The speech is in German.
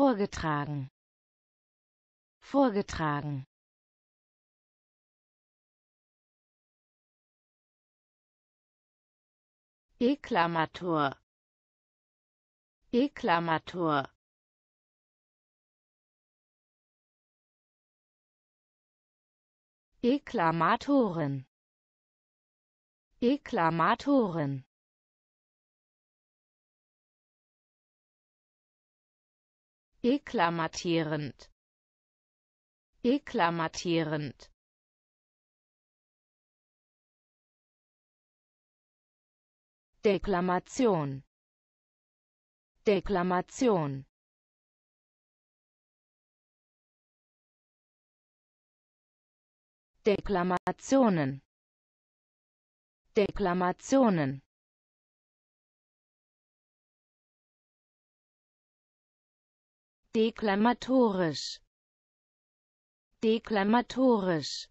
vorgetragen vorgetragen Eklamator Eklamator Eklamatoren Eklamatoren Eklamatieren eklamatieren Deklamation Deklamation Deklamationen Deklamationen deklamatorisch deklamatorisch